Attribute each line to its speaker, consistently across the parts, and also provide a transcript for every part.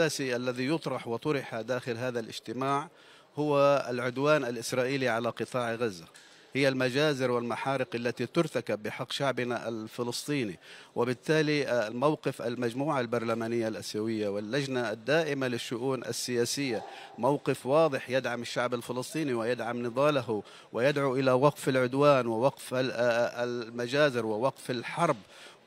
Speaker 1: الأساسي الذي يطرح وطرح داخل هذا الاجتماع هو العدوان الإسرائيلي على قطاع غزة هي المجازر والمحارق التي ترتكب بحق شعبنا الفلسطيني وبالتالي آه، الموقف المجموعة البرلمانية الأسيوية واللجنة الدائمة للشؤون السياسية موقف واضح يدعم الشعب الفلسطيني ويدعم نضاله ويدعو إلى وقف العدوان ووقف آه، آه، المجازر ووقف الحرب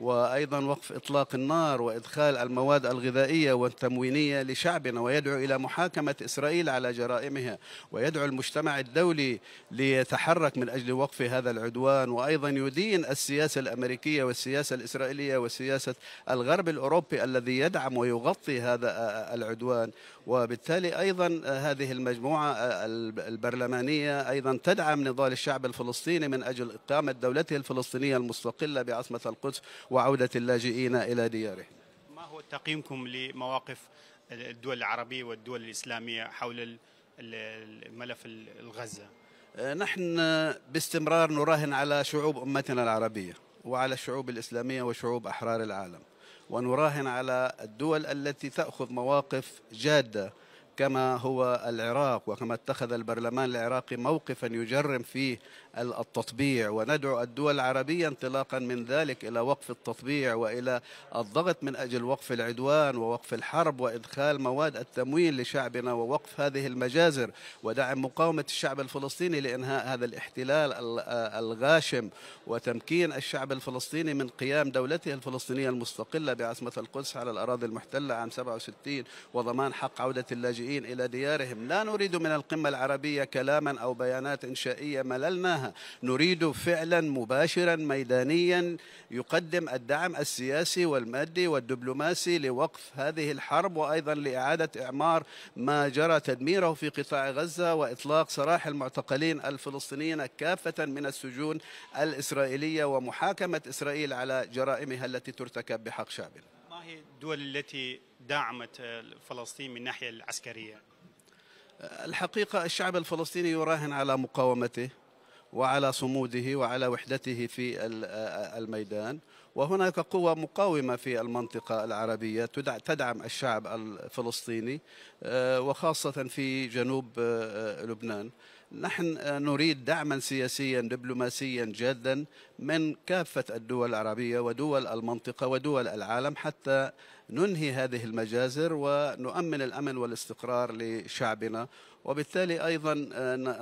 Speaker 1: وايضا وقف اطلاق النار وادخال المواد الغذائيه والتموينيه لشعبنا ويدعو الى محاكمه اسرائيل على جرائمها ويدعو المجتمع الدولي ليتحرك من أجل وقف هذا العدوان وأيضا يدين السياسة الأمريكية والسياسة الإسرائيلية وسياسة الغرب الأوروبي الذي يدعم ويغطي هذا العدوان وبالتالي أيضا هذه المجموعة البرلمانية أيضا تدعم نضال الشعب الفلسطيني من أجل إقامة دولته الفلسطينية المستقلة بعاصمة القدس وعودة اللاجئين إلى ديارهم
Speaker 2: ما هو تقييمكم لمواقف الدول العربية والدول الإسلامية حول الملف الغزة
Speaker 1: آه، نحن باستمرار نراهن على شعوب امتنا العربيه وعلى الشعوب الاسلاميه وشعوب احرار العالم ونراهن على الدول التي تاخذ مواقف جاده كما هو العراق وكما اتخذ البرلمان العراقي موقفا يجرم فيه التطبيع وندعو الدول العربية انطلاقا من ذلك إلى وقف التطبيع وإلى الضغط من أجل وقف العدوان ووقف الحرب وإدخال مواد التموين لشعبنا ووقف هذه المجازر ودعم مقاومة الشعب الفلسطيني لإنهاء هذا الاحتلال الغاشم وتمكين الشعب الفلسطيني من قيام دولته الفلسطينية المستقلة بعاصمة القدس على الأراضي المحتلة عام 67 وضمان حق عودة اللاجئين اللاجئين إلى ديارهم لا نريد من القمة العربية كلاما أو بيانات إنشائية مللناها نريد فعلا مباشرا ميدانيا يقدم الدعم السياسي والمادي والدبلوماسي لوقف هذه الحرب وأيضا لإعادة إعمار ما جرى تدميره في قطاع غزة وإطلاق سراح المعتقلين الفلسطينيين كافة من السجون الإسرائيلية ومحاكمة إسرائيل على جرائمها التي ترتكب بحق شعبنا
Speaker 2: ما هي الدول التي دعمت فلسطين من الناحية العسكرية؟
Speaker 1: الحقيقة الشعب الفلسطيني يراهن على مقاومته وعلى صموده وعلى وحدته في الميدان وهناك قوى مقاومة في المنطقة العربية تدعم الشعب الفلسطيني آه، وخاصة في جنوب آه، آه، لبنان نحن نريد دعما سياسيا دبلوماسيا جادا من كافة الدول العربية ودول المنطقة ودول العالم حتى ننهي هذه المجازر ونؤمن الأمن والاستقرار لشعبنا وبالتالي أيضا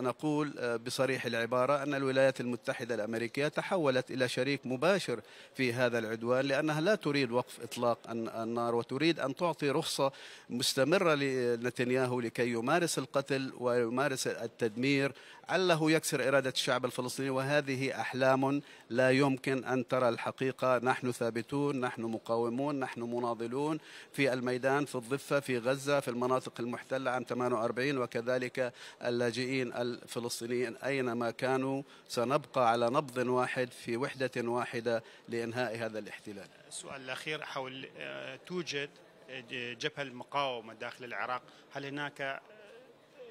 Speaker 1: نقول بصريح العبارة أن الولايات المتحدة الأمريكية تحولت إلى شريك مباشر في هذا هذا العدوان لأنها لا تريد وقف إطلاق النار وتريد أن تعطي رخصة مستمرة لنتنياهو لكي يمارس القتل ويمارس التدمير عله يكسر إرادة الشعب الفلسطيني وهذه أحلام لا يمكن أن ترى الحقيقة نحن ثابتون نحن مقاومون نحن مناضلون في الميدان في الضفة في غزة في المناطق المحتلة عام 48 وكذلك اللاجئين الفلسطينيين أينما كانوا سنبقى على نبض واحد في وحدة واحدة لإنهاء هذا الاحتلال
Speaker 2: السؤال الأخير حول آه، توجد آه، جبهة المقاومة داخل العراق هل هناك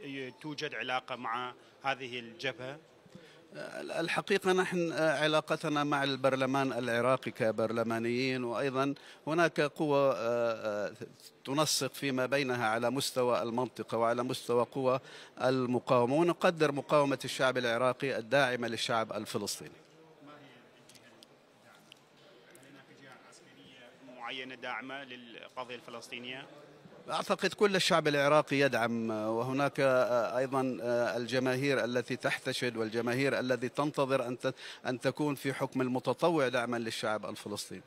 Speaker 2: آه، توجد علاقة مع هذه الجبهة؟
Speaker 1: الحقيقة نحن علاقتنا مع البرلمان العراقي كبرلمانيين وأيضا هناك قوى تنسق فيما بينها على مستوى المنطقة وعلى مستوى قوى المقاومة ونقدر مقاومة الشعب العراقي الداعمة للشعب الفلسطيني
Speaker 2: معينة داعمة للقضية الفلسطينية؟
Speaker 1: أعتقد كل الشعب العراقي يدعم وهناك آه، أيضا آه، الجماهير التي تحتشد والجماهير التي تنتظر أن تكون في حكم المتطوع دعما للشعب الفلسطيني